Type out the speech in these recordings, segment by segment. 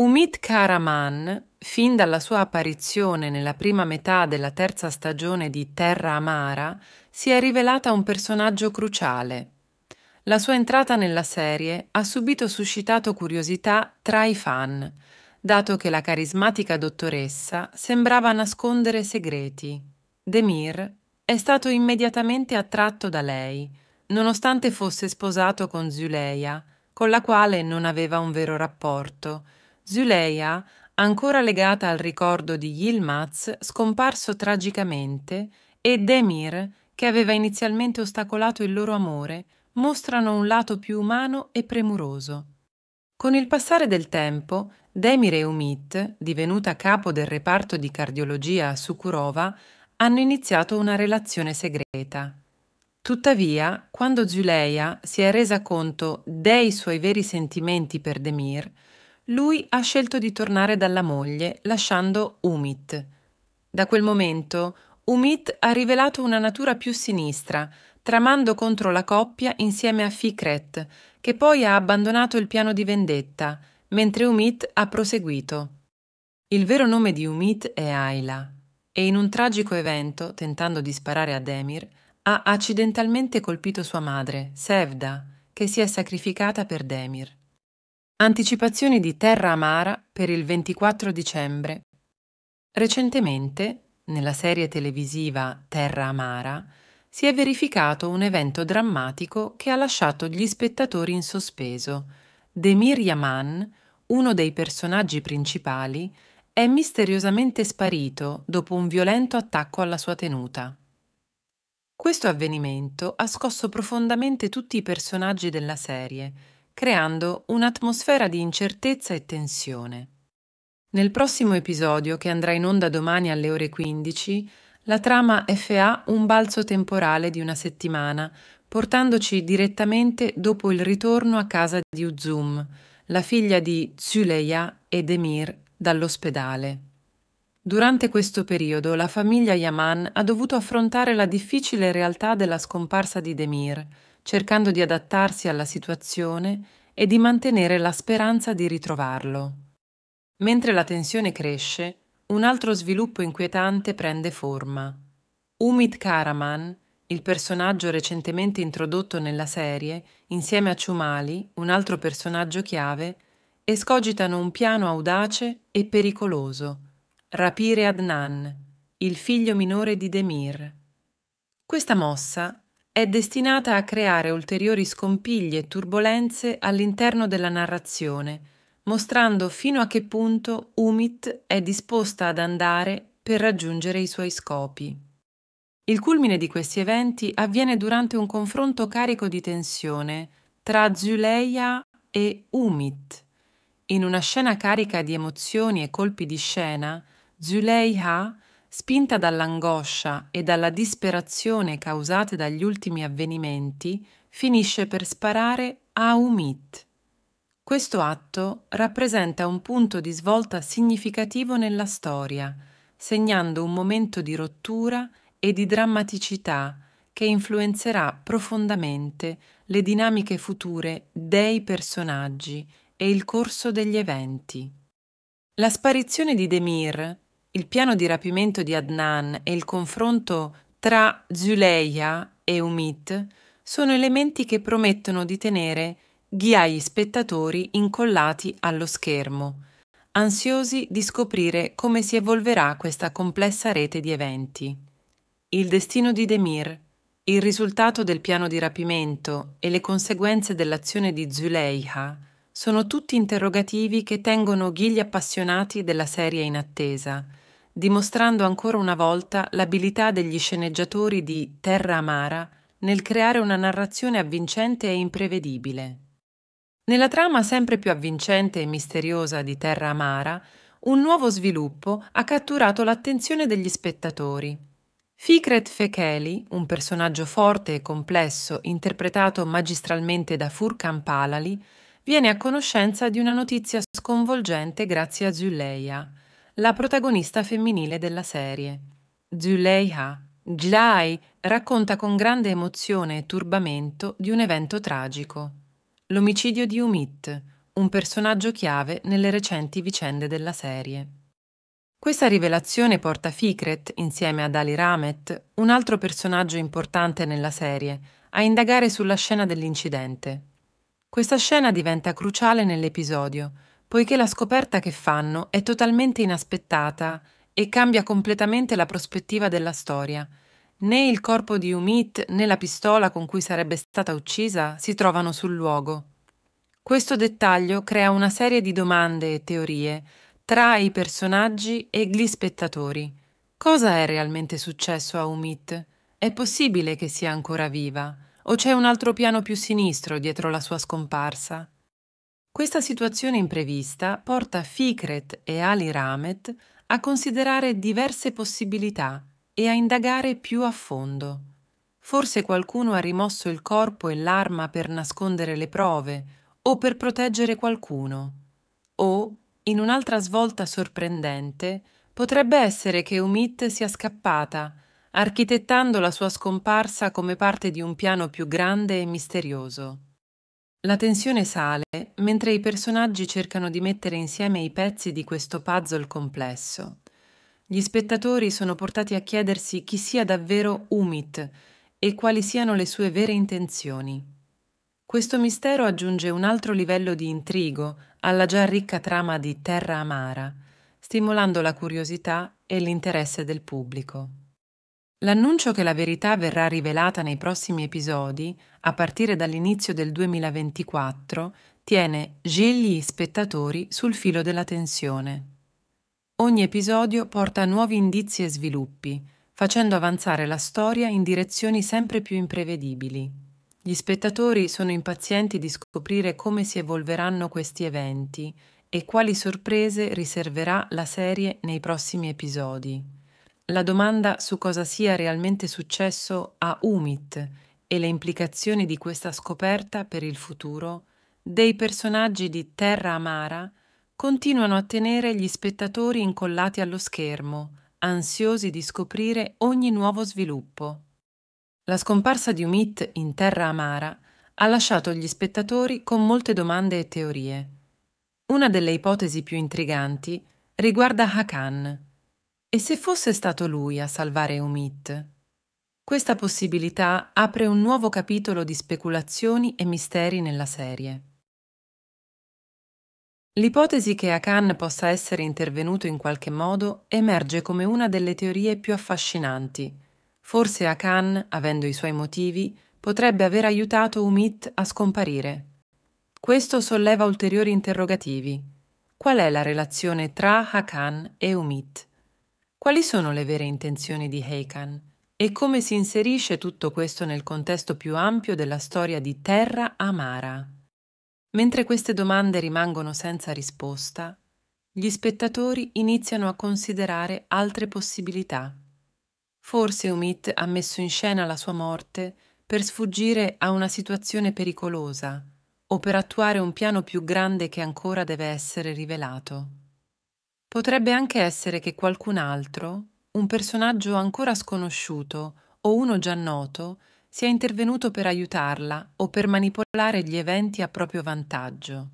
Umid Karaman, fin dalla sua apparizione nella prima metà della terza stagione di Terra Amara, si è rivelata un personaggio cruciale. La sua entrata nella serie ha subito suscitato curiosità tra i fan, dato che la carismatica dottoressa sembrava nascondere segreti. Demir è stato immediatamente attratto da lei, nonostante fosse sposato con Zuleia, con la quale non aveva un vero rapporto, Zuleia, ancora legata al ricordo di Yilmaz, scomparso tragicamente, e Demir, che aveva inizialmente ostacolato il loro amore, mostrano un lato più umano e premuroso. Con il passare del tempo, Demir e Umit, divenuta capo del reparto di cardiologia a Sukurova, hanno iniziato una relazione segreta. Tuttavia, quando Zuleia si è resa conto dei suoi veri sentimenti per Demir, lui ha scelto di tornare dalla moglie, lasciando Umit. Da quel momento, Umit ha rivelato una natura più sinistra, tramando contro la coppia insieme a Fikret, che poi ha abbandonato il piano di vendetta, mentre Umit ha proseguito. Il vero nome di Umit è Ayla, e in un tragico evento, tentando di sparare a Demir, ha accidentalmente colpito sua madre, Sevda, che si è sacrificata per Demir. Anticipazioni di Terra Amara per il 24 dicembre. Recentemente, nella serie televisiva Terra Amara, si è verificato un evento drammatico che ha lasciato gli spettatori in sospeso. Demir Yaman, uno dei personaggi principali, è misteriosamente sparito dopo un violento attacco alla sua tenuta. Questo avvenimento ha scosso profondamente tutti i personaggi della serie, creando un'atmosfera di incertezza e tensione. Nel prossimo episodio, che andrà in onda domani alle ore 15, la trama FA un balzo temporale di una settimana, portandoci direttamente dopo il ritorno a casa di Uzum, la figlia di Zuleya ed Emir, dall'ospedale. Durante questo periodo la famiglia Yaman ha dovuto affrontare la difficile realtà della scomparsa di Demir, cercando di adattarsi alla situazione e di mantenere la speranza di ritrovarlo. Mentre la tensione cresce, un altro sviluppo inquietante prende forma. Umid Karaman, il personaggio recentemente introdotto nella serie, insieme a Chumali, un altro personaggio chiave, escogitano un piano audace e pericoloso. Rapire Adnan, il figlio minore di Demir. Questa mossa è destinata a creare ulteriori scompigli e turbolenze all'interno della narrazione, mostrando fino a che punto Umit è disposta ad andare per raggiungere i suoi scopi. Il culmine di questi eventi avviene durante un confronto carico di tensione tra Zuleia e Umit. In una scena carica di emozioni e colpi di scena, Zuleia spinta dall'angoscia e dalla disperazione causate dagli ultimi avvenimenti, finisce per sparare a Umit. Questo atto rappresenta un punto di svolta significativo nella storia, segnando un momento di rottura e di drammaticità che influenzerà profondamente le dinamiche future dei personaggi e il corso degli eventi. La sparizione di Demir il piano di rapimento di Adnan e il confronto tra Zuleia e Umit sono elementi che promettono di tenere ghiai spettatori incollati allo schermo, ansiosi di scoprire come si evolverà questa complessa rete di eventi. Il destino di Demir, il risultato del piano di rapimento e le conseguenze dell'azione di Zuleia sono tutti interrogativi che tengono ghigli appassionati della serie in attesa dimostrando ancora una volta l'abilità degli sceneggiatori di Terra Amara nel creare una narrazione avvincente e imprevedibile. Nella trama sempre più avvincente e misteriosa di Terra Amara, un nuovo sviluppo ha catturato l'attenzione degli spettatori. Fikret Fekeli, un personaggio forte e complesso interpretato magistralmente da Furkan Palali, viene a conoscenza di una notizia sconvolgente grazie a Zuleia, la protagonista femminile della serie. Zuleiha Gilai racconta con grande emozione e turbamento di un evento tragico, l'omicidio di Umit, un personaggio chiave nelle recenti vicende della serie. Questa rivelazione porta Fikret, insieme ad Ali Ramet, un altro personaggio importante nella serie, a indagare sulla scena dell'incidente. Questa scena diventa cruciale nell'episodio, poiché la scoperta che fanno è totalmente inaspettata e cambia completamente la prospettiva della storia. Né il corpo di Umit né la pistola con cui sarebbe stata uccisa si trovano sul luogo. Questo dettaglio crea una serie di domande e teorie tra i personaggi e gli spettatori. Cosa è realmente successo a Umit? È possibile che sia ancora viva? O c'è un altro piano più sinistro dietro la sua scomparsa? Questa situazione imprevista porta Fikret e Ali Ramet a considerare diverse possibilità e a indagare più a fondo. Forse qualcuno ha rimosso il corpo e l'arma per nascondere le prove o per proteggere qualcuno. O, in un'altra svolta sorprendente, potrebbe essere che Umit sia scappata, architettando la sua scomparsa come parte di un piano più grande e misterioso. La tensione sale mentre i personaggi cercano di mettere insieme i pezzi di questo puzzle complesso. Gli spettatori sono portati a chiedersi chi sia davvero Umit e quali siano le sue vere intenzioni. Questo mistero aggiunge un altro livello di intrigo alla già ricca trama di Terra Amara, stimolando la curiosità e l'interesse del pubblico. L'annuncio che la verità verrà rivelata nei prossimi episodi, a partire dall'inizio del 2024, tiene Gilles gli spettatori sul filo della tensione. Ogni episodio porta nuovi indizi e sviluppi, facendo avanzare la storia in direzioni sempre più imprevedibili. Gli spettatori sono impazienti di scoprire come si evolveranno questi eventi e quali sorprese riserverà la serie nei prossimi episodi la domanda su cosa sia realmente successo a Umit e le implicazioni di questa scoperta per il futuro dei personaggi di Terra Amara continuano a tenere gli spettatori incollati allo schermo, ansiosi di scoprire ogni nuovo sviluppo. La scomparsa di Umit in Terra Amara ha lasciato gli spettatori con molte domande e teorie. Una delle ipotesi più intriganti riguarda Hakan, e se fosse stato lui a salvare Umit? Questa possibilità apre un nuovo capitolo di speculazioni e misteri nella serie. L'ipotesi che Akan possa essere intervenuto in qualche modo emerge come una delle teorie più affascinanti. Forse Akan, avendo i suoi motivi, potrebbe aver aiutato Umit a scomparire. Questo solleva ulteriori interrogativi. Qual è la relazione tra Hakan e Umit? Quali sono le vere intenzioni di Heikan e come si inserisce tutto questo nel contesto più ampio della storia di Terra Amara? Mentre queste domande rimangono senza risposta, gli spettatori iniziano a considerare altre possibilità. Forse Umit ha messo in scena la sua morte per sfuggire a una situazione pericolosa o per attuare un piano più grande che ancora deve essere rivelato. Potrebbe anche essere che qualcun altro, un personaggio ancora sconosciuto o uno già noto, sia intervenuto per aiutarla o per manipolare gli eventi a proprio vantaggio.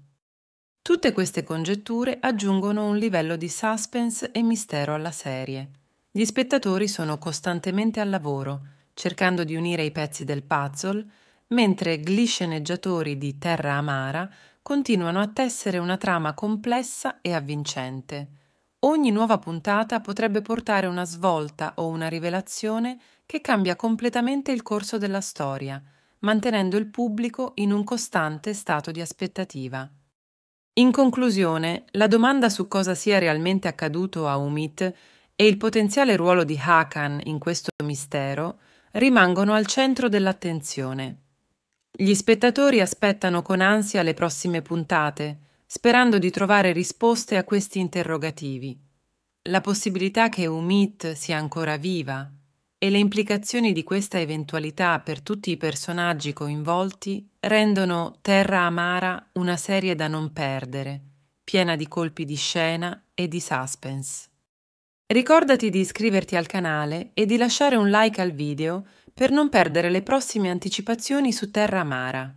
Tutte queste congetture aggiungono un livello di suspense e mistero alla serie. Gli spettatori sono costantemente al lavoro, cercando di unire i pezzi del puzzle, mentre gli sceneggiatori di Terra Amara continuano a tessere una trama complessa e avvincente. Ogni nuova puntata potrebbe portare una svolta o una rivelazione che cambia completamente il corso della storia, mantenendo il pubblico in un costante stato di aspettativa. In conclusione, la domanda su cosa sia realmente accaduto a Umit e il potenziale ruolo di Hakan in questo mistero rimangono al centro dell'attenzione. Gli spettatori aspettano con ansia le prossime puntate, sperando di trovare risposte a questi interrogativi. La possibilità che Umit sia ancora viva e le implicazioni di questa eventualità per tutti i personaggi coinvolti rendono Terra Amara una serie da non perdere, piena di colpi di scena e di suspense. Ricordati di iscriverti al canale e di lasciare un like al video per non perdere le prossime anticipazioni su Terra Amara.